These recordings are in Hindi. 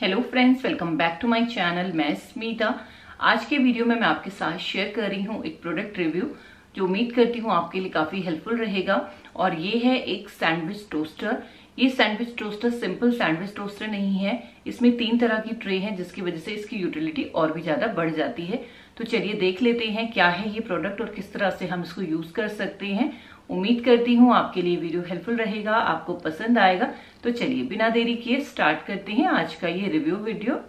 hello friends welcome back to my channel मैं स्मिता आज के वीडियो में मैं आपके साथ शेयर कर रही हूँ एक प्रोडक्ट रिव्यू जो उम्मीद करती हूँ आपके लिए काफ़ी हेल्पफुल रहेगा और ये है एक सैंडविच टोस्टर ये sandwich toaster simple sandwich toaster नहीं है इसमें तीन तरह की ट्रे है जिसकी वजह से इसकी यूटिलिटी और भी ज़्यादा बढ़ जाती है तो चलिए देख लेते हैं क्या है ये प्रोडक्ट और किस तरह से हम इसको यूज़ कर सकते हैं उम्मीद करती हूँ आपके लिए वीडियो हेल्पफुल रहेगा आपको पसंद आएगा तो चलिए बिना देरी किए स्टार्ट करते हैं आज का ये रिव्यू वीडियो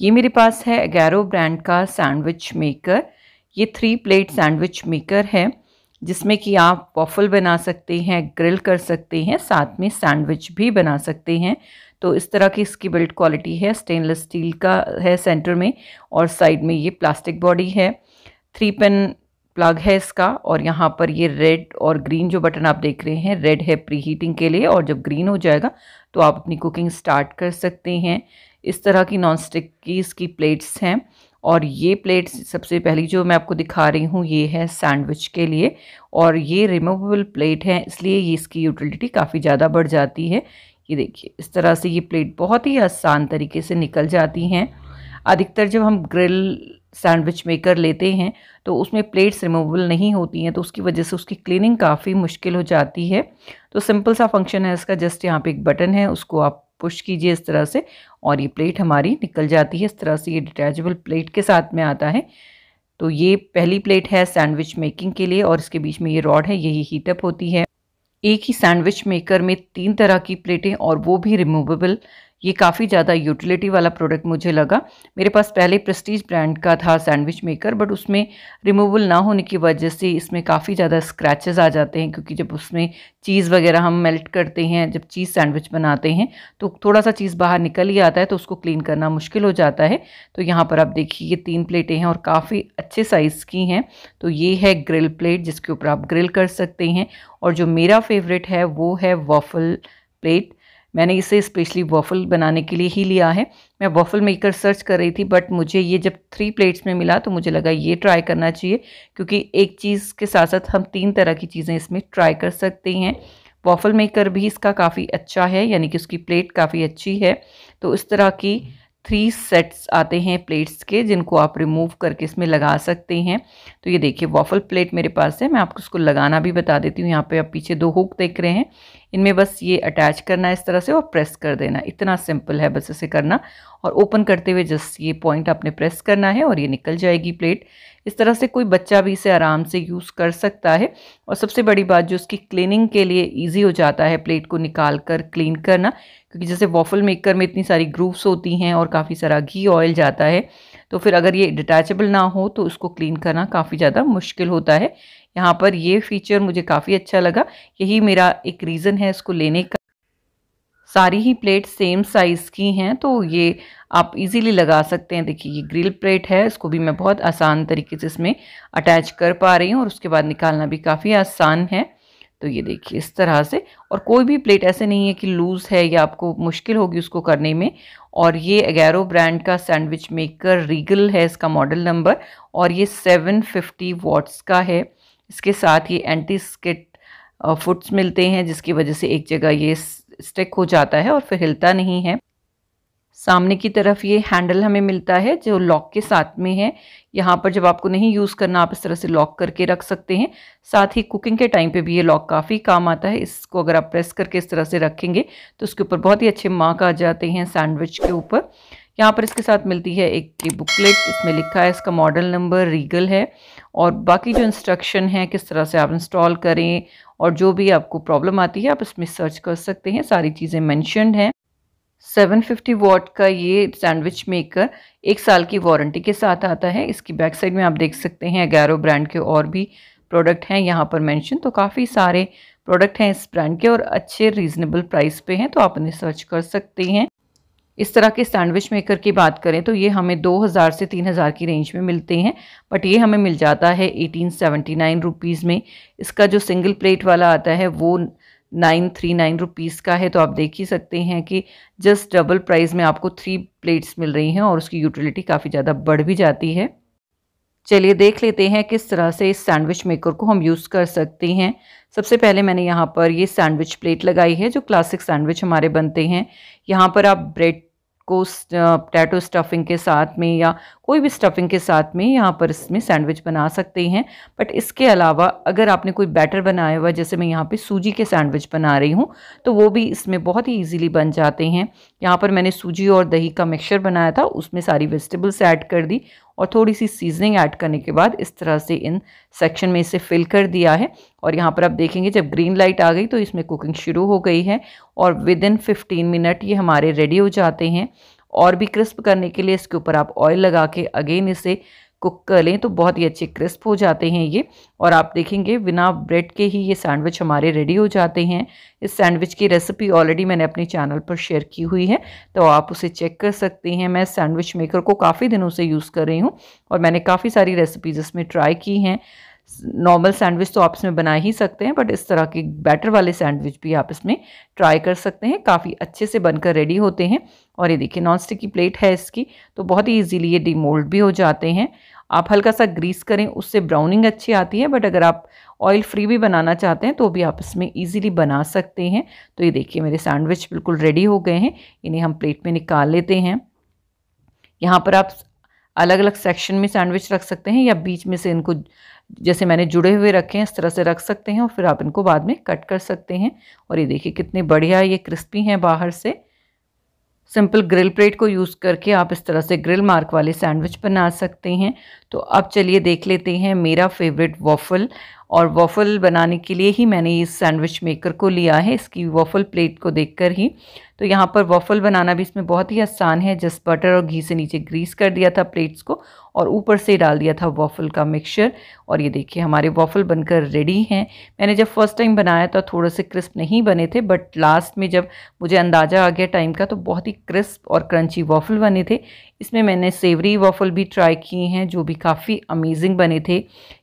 ये मेरे पास है एगैरो ब्रांड का सैंडविच मेकर ये थ्री प्लेट सैंडविच मेकर है जिसमें कि आप वॉफल बना सकते हैं ग्रिल कर सकते हैं साथ में सैंडविच भी बना सकते हैं तो इस तरह की इसकी बिल्ड क्वालिटी है स्टेनलेस स्टील का है सेंटर में और साइड में ये प्लास्टिक बॉडी है थ्री पेन प्लग है इसका और यहाँ पर ये रेड और ग्रीन जो बटन आप देख रहे हैं रेड है प्री हीटिंग के लिए और जब ग्रीन हो जाएगा तो आप अपनी कुकिंग स्टार्ट कर सकते हैं इस तरह की नॉन स्टिक की इसकी प्लेट्स हैं और ये प्लेट्स सबसे पहली जो मैं आपको दिखा रही हूँ ये है सैंडविच के लिए और ये रिमूवेबल प्लेट है इसलिए ये इसकी यूटिलिटी काफ़ी ज़्यादा बढ़ जाती है ये देखिए इस तरह से ये प्लेट बहुत ही आसान तरीके से निकल जाती हैं अधिकतर जब हम ग्रिल सैंडविच मेकर लेते हैं तो उसमें प्लेट्स रिमूवेबल नहीं होती हैं तो उसकी वजह से उसकी क्लीनिंग काफ़ी मुश्किल हो जाती है तो सिंपल सा फंक्शन है इसका जस्ट यहाँ पे एक बटन है उसको आप पुश कीजिए इस तरह से और ये प्लेट हमारी निकल जाती है इस तरह से ये डिटैचबल प्लेट के साथ में आता है तो ये पहली प्लेट है सैंडविच मेकिंग के लिए और इसके बीच में ये रॉड है यही हीटअप होती है एक ही सैंडविच मेकर में तीन तरह की प्लेटें और वो भी रिमूवेबल ये काफ़ी ज़्यादा यूटिलिटी वाला प्रोडक्ट मुझे लगा मेरे पास पहले प्रेस्टीज ब्रांड का था सैंडविच मेकर बट उसमें रिमूवल ना होने की वजह से इसमें काफ़ी ज़्यादा स्क्रैचेस आ जाते हैं क्योंकि जब उसमें चीज़ वगैरह हम मेल्ट करते हैं जब चीज़ सैंडविच बनाते हैं तो थोड़ा सा चीज़ बाहर निकल ही आता है तो उसको क्लीन करना मुश्किल हो जाता है तो यहाँ पर आप देखिए ये तीन प्लेटें हैं और काफ़ी अच्छे साइज़ की हैं तो ये है ग्रिल प्लेट जिसके ऊपर आप ग्रिल कर सकते हैं और जो मेरा फेवरेट है वो है वॉफल प्लेट मैंने इसे स्पेशली वॉफल बनाने के लिए ही लिया है मैं वॉफल मेकर सर्च कर रही थी बट मुझे ये जब थ्री प्लेट्स में मिला तो मुझे लगा ये ट्राई करना चाहिए क्योंकि एक चीज़ के साथ साथ हम तीन तरह की चीज़ें इसमें ट्राई कर सकते हैं वॉफल मेकर भी इसका काफ़ी अच्छा है यानी कि उसकी प्लेट काफ़ी अच्छी है तो इस तरह की थ्री सेट्स आते हैं प्लेट्स के जिनको आप रिमूव करके इसमें लगा सकते हैं तो ये देखिए वॉफल प्लेट मेरे पास है मैं आपको उसको लगाना भी बता देती हूँ यहाँ पे आप पीछे दो हुक देख रहे हैं इनमें बस ये अटैच करना है इस तरह से और प्रेस कर देना इतना सिंपल है बस इसे करना और ओपन करते हुए जस्ट ये पॉइंट आपने प्रेस करना है और ये निकल जाएगी प्लेट इस तरह से कोई बच्चा भी इसे आराम से यूज़ कर सकता है और सबसे बड़ी बात जो इसकी क्लीनिंग के लिए ईजी हो जाता है प्लेट को निकाल कर क्लीन करना क्योंकि जैसे वॉफल मेकर में इतनी सारी ग्रूव्स होती हैं और काफ़ी सारा घी ऑयल जाता है तो फिर अगर ये डिटैचेबल ना हो तो उसको क्लीन करना काफ़ी ज़्यादा मुश्किल होता है यहाँ पर ये फीचर मुझे काफ़ी अच्छा लगा यही मेरा एक रीज़न है इसको लेने का सारी ही प्लेट सेम साइज़ की हैं तो ये आप इजीली लगा सकते हैं देखिए ये ग्रिल प्लेट है इसको भी मैं बहुत आसान तरीके से इसमें अटैच कर पा रही हूँ और उसके बाद निकालना भी काफ़ी आसान है तो ये देखिए इस तरह से और कोई भी प्लेट ऐसे नहीं है कि लूज़ है या आपको मुश्किल होगी उसको करने में और ये एगैरो ब्रांड का सैंडविच मेकर रीगल है इसका मॉडल नंबर और ये 750 वॉट्स का है इसके साथ ये एंटी स्किट फुट्स मिलते हैं जिसकी वजह से एक जगह ये स्टिक हो जाता है और फिर हिलता नहीं है सामने की तरफ ये हैंडल हमें मिलता है जो लॉक के साथ में है यहाँ पर जब आपको नहीं यूज़ करना आप इस तरह से लॉक करके रख सकते हैं साथ ही कुकिंग के टाइम पे भी ये लॉक काफ़ी काम आता है इसको अगर आप प्रेस करके इस तरह से रखेंगे तो उसके ऊपर बहुत ही अच्छे मार्क आ जाते हैं सैंडविच के ऊपर यहाँ पर इसके साथ मिलती है एक बुकलेट इसमें लिखा है इसका मॉडल नंबर रीगल है और बाकी जो इंस्ट्रक्शन है किस तरह से आप इंस्टॉल करें और जो भी आपको प्रॉब्लम आती है आप इसमें सर्च कर सकते हैं सारी चीज़ें मैंशनड हैं 750 वॉट का ये सैंडविच मेकर एक साल की वारंटी के साथ आता है इसकी बैक साइड में आप देख सकते हैं अगैरो ब्रांड के और भी प्रोडक्ट हैं यहाँ पर मेंशन तो काफ़ी सारे प्रोडक्ट हैं इस ब्रांड के और अच्छे रीजनेबल प्राइस पे हैं तो आप इन्हें सर्च कर सकते हैं इस तरह के सैंडविच मेकर की बात करें तो ये हमें 2000 से 3000 की रेंज में मिलते हैं बट ये हमें मिल जाता है 1879 रुपीस में इसका जो सिंगल प्लेट वाला आता है वो नाइन थ्री नाइन रुपीज़ का है तो आप देख ही सकते हैं कि जस्ट डबल प्राइस में आपको थ्री प्लेट्स मिल रही हैं और उसकी यूटिलिटी काफ़ी ज़्यादा बढ़ भी जाती है चलिए देख लेते हैं किस तरह से इस सैंडविच मेकर को हम यूज़ कर सकते हैं सबसे पहले मैंने यहाँ पर ये सैंडविच प्लेट लगाई है जो क्लासिक सैंडविच हमारे बनते हैं यहाँ पर आप ब्रेड आपको पटैटो स्टफिंग के साथ में या कोई भी स्टफिंग के साथ में यहाँ पर इसमें सैंडविच बना सकते हैं बट इसके अलावा अगर आपने कोई बैटर बनाया हुआ जैसे मैं यहाँ पे सूजी के सैंडविच बना रही हूँ तो वो भी इसमें बहुत ही इजीली बन जाते हैं यहाँ पर मैंने सूजी और दही का मिक्सचर बनाया था उसमें सारी वेजिटेबल्स ऐड कर दी और थोड़ी सी सीजनिंग ऐड करने के बाद इस तरह से इन सेक्शन में इसे फिल कर दिया है और यहाँ पर आप देखेंगे जब ग्रीन लाइट आ गई तो इसमें कुकिंग शुरू हो गई है और विद इन फिफ्टीन मिनट ये हमारे रेडी हो जाते हैं और भी क्रिस्प करने के लिए इसके ऊपर आप ऑयल लगा के अगेन इसे कुक कर लें तो बहुत ही अच्छे क्रिस्प हो जाते हैं ये और आप देखेंगे बिना ब्रेड के ही ये सैंडविच हमारे रेडी हो जाते हैं इस सैंडविच की रेसिपी ऑलरेडी मैंने अपने चैनल पर शेयर की हुई है तो आप उसे चेक कर सकते हैं मैं सैंडविच मेकर को काफ़ी दिनों से यूज़ कर रही हूँ और मैंने काफ़ी सारी रेसिपीज़ इसमें ट्राई की हैं नॉर्मल सैंडविच तो आप इसमें बना ही सकते हैं बट इस तरह के बैटर वाले सैंडविच भी आप इसमें ट्राई कर सकते हैं काफ़ी अच्छे से बनकर रेडी होते हैं और ये देखिए नॉन स्टिक की प्लेट है इसकी तो बहुत ही ईजीली ये डिमोल्ड भी हो जाते हैं आप हल्का सा ग्रीस करें उससे ब्राउनिंग अच्छी आती है बट अगर आप ऑयल फ्री भी बनाना चाहते हैं तो भी आप इसमें ईजिली बना सकते हैं तो ये देखिए मेरे सैंडविच बिल्कुल रेडी हो गए हैं इन्हें हम प्लेट में निकाल लेते हैं यहाँ पर आप अलग अलग सेक्शन में सैंडविच रख सकते हैं या बीच में से इनको जैसे मैंने जुड़े हुए रखे हैं इस तरह से रख सकते हैं और फिर आप इनको बाद में कट कर सकते हैं और ये देखिए कितने बढ़िया ये क्रिस्पी हैं बाहर से सिंपल ग्रिल प्लेट को यूज़ करके आप इस तरह से ग्रिल मार्क वाले सैंडविच बना सकते हैं तो अब चलिए देख लेते हैं मेरा फेवरेट वॉफल और वफ़ल बनाने के लिए ही मैंने इस सैंडविच मेकर को लिया है इसकी वफ़ल प्लेट को देखकर ही तो यहाँ पर वफ़ल बनाना भी इसमें बहुत ही आसान है जस्ट बटर और घी से नीचे ग्रीस कर दिया था प्लेट्स को और ऊपर से डाल दिया था वफ़ल का मिक्सचर और ये देखिए हमारे वॉफल बनकर रेडी हैं मैंने जब फर्स्ट टाइम बनाया था थोड़े से क्रिस्प नहीं बने थे बट लास्ट में जब मुझे अंदाज़ा आ गया टाइम का तो बहुत ही क्रिस्प और क्रंची वॉफल बने थे इसमें मैंने सेवरी वॉफल भी ट्राई किए हैं जो भी काफ़ी अमेजिंग बने थे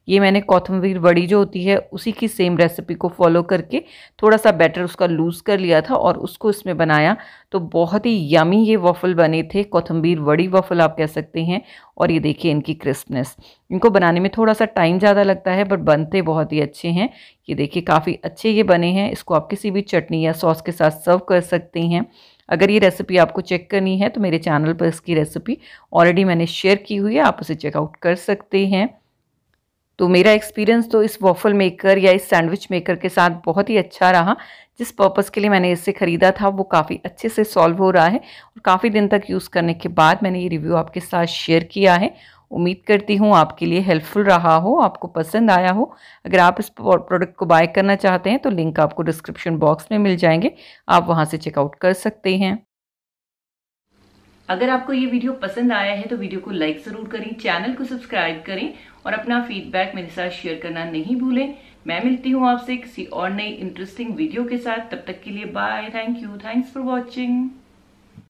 ये मैंने कौथमवीर वड़ी जो होती है उसी की सेम रेसिपी को फॉलो करके थोड़ा सा बैटर उसका लूज़ कर लिया था और उसको इसमें बनाया तो बहुत ही यमी ये वफ़ल बने थे कौथमवीर वड़ी वफल आप कह सकते हैं और ये देखिए इनकी क्रिस्पनेस इनको बनाने में थोड़ा सा टाइम ज़्यादा लगता है बट बनते बहुत ही अच्छे हैं ये देखिए काफ़ी अच्छे ये बने हैं इसको आप किसी भी चटनी या सॉस के साथ सर्व कर सकते हैं अगर ये रेसिपी आपको चेक करनी है तो मेरे चैनल पर इसकी रेसिपी ऑलरेडी मैंने शेयर की हुई है आप उसे चेकआउट कर सकते हैं तो मेरा एक्सपीरियंस तो इस वॉफल मेकर या इस सैंडविच मेकर के साथ बहुत ही अच्छा रहा जिस पर्पज़ के लिए मैंने इसे ख़रीदा था वो काफ़ी अच्छे से सॉल्व हो रहा है और काफ़ी दिन तक यूज़ करने के बाद मैंने ये रिव्यू आपके साथ शेयर किया है उम्मीद करती हूँ आपके लिए हेल्पफुल रहा हो आपको पसंद आया हो अगर आप इस प्रोडक्ट को बाय करना चाहते हैं तो लिंक आपको डिस्क्रिप्शन बॉक्स में मिल जाएंगे आप वहाँ से चेकआउट कर सकते हैं अगर आपको ये वीडियो पसंद आया है तो वीडियो को लाइक ज़रूर करें चैनल को सब्सक्राइब करें और अपना फीडबैक मेरे साथ शेयर करना नहीं भूलें मैं मिलती हूँ आपसे किसी और नई इंटरेस्टिंग वीडियो के साथ तब तक के लिए bye thank you thanks for watching